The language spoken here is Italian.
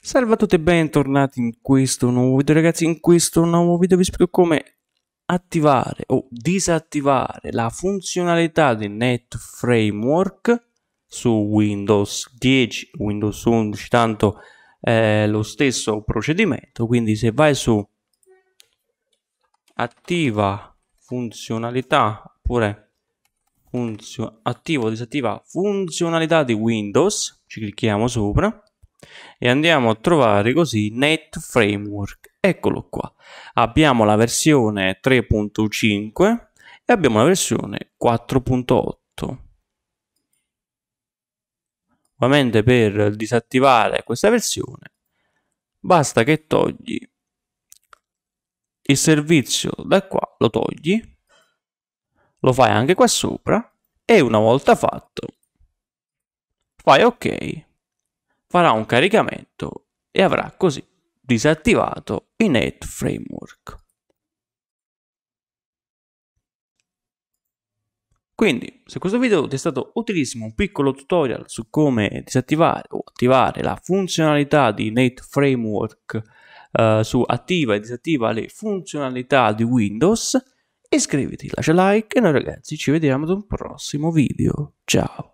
Salve a tutti e bentornati in questo nuovo video ragazzi, in questo nuovo video vi spiego come attivare o disattivare la funzionalità di Net Framework su Windows 10, Windows 11, tanto eh, lo stesso procedimento, quindi se vai su attiva funzionalità oppure funzio attivo o disattiva funzionalità di Windows, ci clicchiamo sopra e andiamo a trovare così Net Framework. Eccolo qua. Abbiamo la versione 3.5 e abbiamo la versione 4.8. Ovviamente per disattivare questa versione basta che togli il servizio da qua, lo togli, lo fai anche qua sopra e una volta fatto fai ok farà un caricamento e avrà così disattivato i Net Framework. Quindi, se questo video ti è stato utilissimo, un piccolo tutorial su come disattivare o attivare la funzionalità di Net Framework eh, su attiva e disattiva le funzionalità di Windows, iscriviti, lascia like e noi ragazzi ci vediamo ad un prossimo video. Ciao!